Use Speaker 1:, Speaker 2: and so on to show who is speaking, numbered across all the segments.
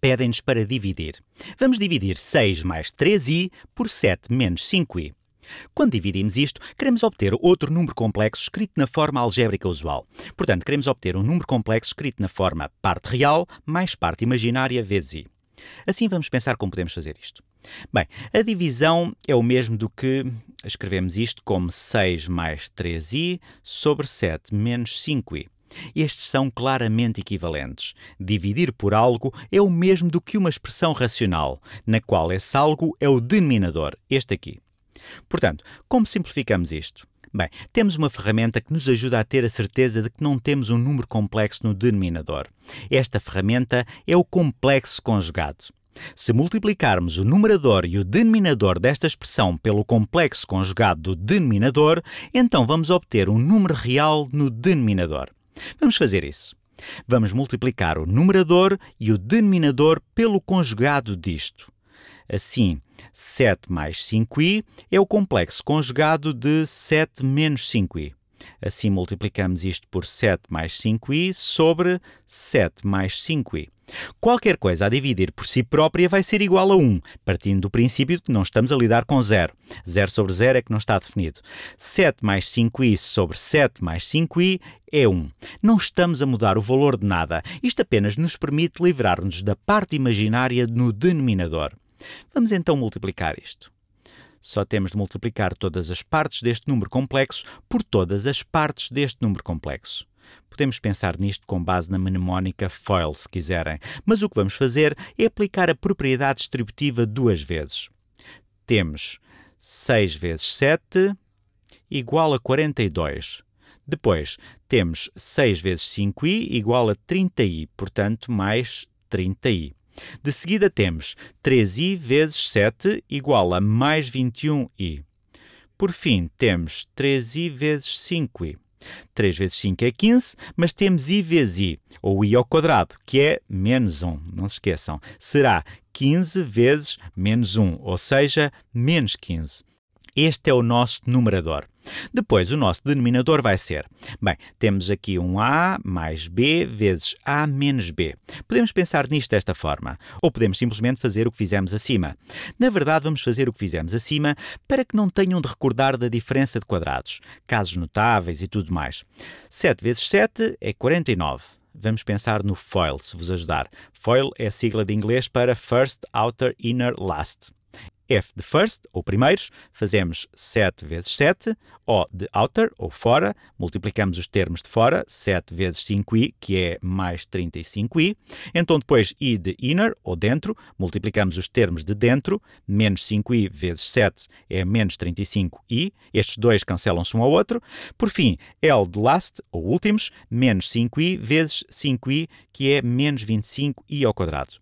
Speaker 1: Pedem-nos para dividir. Vamos dividir 6 mais 3i por 7 menos 5i. Quando dividimos isto, queremos obter outro número complexo escrito na forma algébrica usual. Portanto, queremos obter um número complexo escrito na forma parte real mais parte imaginária vezes i. Assim vamos pensar como podemos fazer isto. Bem, a divisão é o mesmo do que escrevemos isto como 6 mais 3i sobre 7 menos 5i. Estes são claramente equivalentes. Dividir por algo é o mesmo do que uma expressão racional, na qual esse algo é o denominador, este aqui. Portanto, como simplificamos isto? Bem, temos uma ferramenta que nos ajuda a ter a certeza de que não temos um número complexo no denominador. Esta ferramenta é o complexo conjugado. Se multiplicarmos o numerador e o denominador desta expressão pelo complexo conjugado do denominador, então vamos obter um número real no denominador. Vamos fazer isso. Vamos multiplicar o numerador e o denominador pelo conjugado disto. Assim, 7 mais 5i é o complexo conjugado de 7 menos 5i. Assim, multiplicamos isto por 7 mais 5i sobre 7 mais 5i. Qualquer coisa a dividir por si própria vai ser igual a 1, partindo do princípio de que não estamos a lidar com 0. 0 sobre 0 é que não está definido. 7 mais 5i sobre 7 mais 5i é 1. Não estamos a mudar o valor de nada. Isto apenas nos permite livrar-nos da parte imaginária no denominador. Vamos então multiplicar isto. Só temos de multiplicar todas as partes deste número complexo por todas as partes deste número complexo. Podemos pensar nisto com base na mnemónica FOIL, se quiserem, mas o que vamos fazer é aplicar a propriedade distributiva duas vezes. Temos 6 vezes 7 igual a 42. Depois, temos 6 vezes 5i igual a 30i, portanto, mais 30i. De seguida, temos 3i vezes 7 igual a mais 21i. Por fim, temos 3i vezes 5i. 3 vezes 5 é 15, mas temos i vezes i, ou i ao quadrado, que é menos 1, não se esqueçam. Será 15 vezes menos 1, ou seja, menos 15. Este é o nosso numerador. Depois, o nosso denominador vai ser, bem, temos aqui um A mais B vezes A menos B. Podemos pensar nisto desta forma, ou podemos simplesmente fazer o que fizemos acima. Na verdade, vamos fazer o que fizemos acima para que não tenham de recordar da diferença de quadrados, casos notáveis e tudo mais. 7 vezes 7 é 49 vamos pensar no FOIL, se vos ajudar. FOIL é a sigla de inglês para First, Outer, Inner, Last. F de first, ou primeiros, fazemos 7 vezes 7, O de outer, ou fora, multiplicamos os termos de fora, 7 vezes 5i, que é mais 35i. Então depois I de inner, ou dentro, multiplicamos os termos de dentro, menos 5i vezes 7 é menos 35i, estes dois cancelam-se um ao outro. Por fim, L de last, ou últimos, menos 5i vezes 5i, que é menos 25i ao quadrado.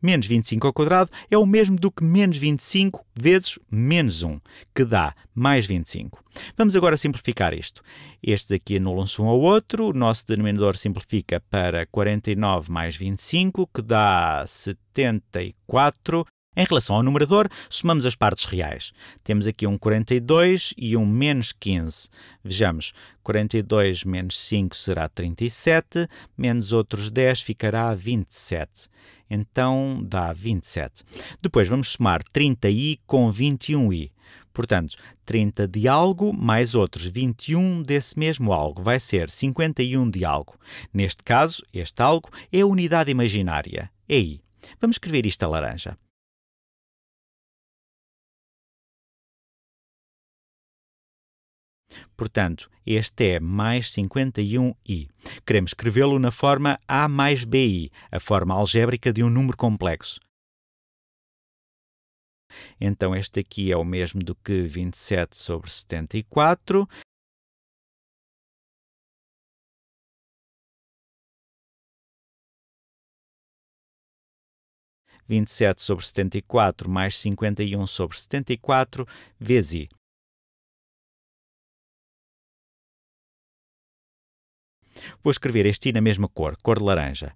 Speaker 1: Menos 25 ao quadrado é o mesmo do que menos 25 vezes menos 1, que dá mais 25. Vamos agora simplificar isto. Estes aqui anulam-se um ao outro, o nosso denominador simplifica para 49 mais 25, que dá 74, em relação ao numerador, somamos as partes reais. Temos aqui um 42 e um menos 15. Vejamos, 42 menos 5 será 37, menos outros 10 ficará 27. Então dá 27. Depois vamos somar 30i com 21i. Portanto, 30 de algo mais outros 21 desse mesmo algo vai ser 51 de algo. Neste caso, este algo é a unidade imaginária, é i. Vamos escrever isto a laranja. Portanto, este é mais 51i. Queremos escrevê-lo na forma A mais BI, a forma algébrica de um número complexo. Então, este aqui é o mesmo do que 27 sobre 74.
Speaker 2: Vinte e sete sobre setenta e quatro mais cinquenta e um sobre setenta e quatro vezes i.
Speaker 1: Vou escrever este I na mesma cor, cor de laranja.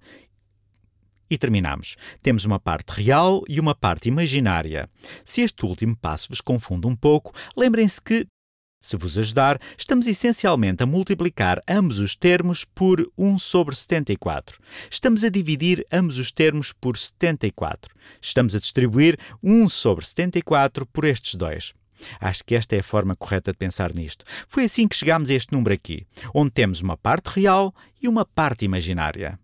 Speaker 1: E terminamos. Temos uma parte real e uma parte imaginária. Se este último passo vos confunde um pouco, lembrem-se que, se vos ajudar, estamos essencialmente a multiplicar ambos os termos por 1 sobre 74. Estamos a dividir ambos os termos por 74. Estamos a distribuir 1 sobre 74 por estes dois. Acho que esta é a forma correta de pensar nisto. Foi assim que chegámos a este número aqui, onde temos uma parte real e uma parte imaginária.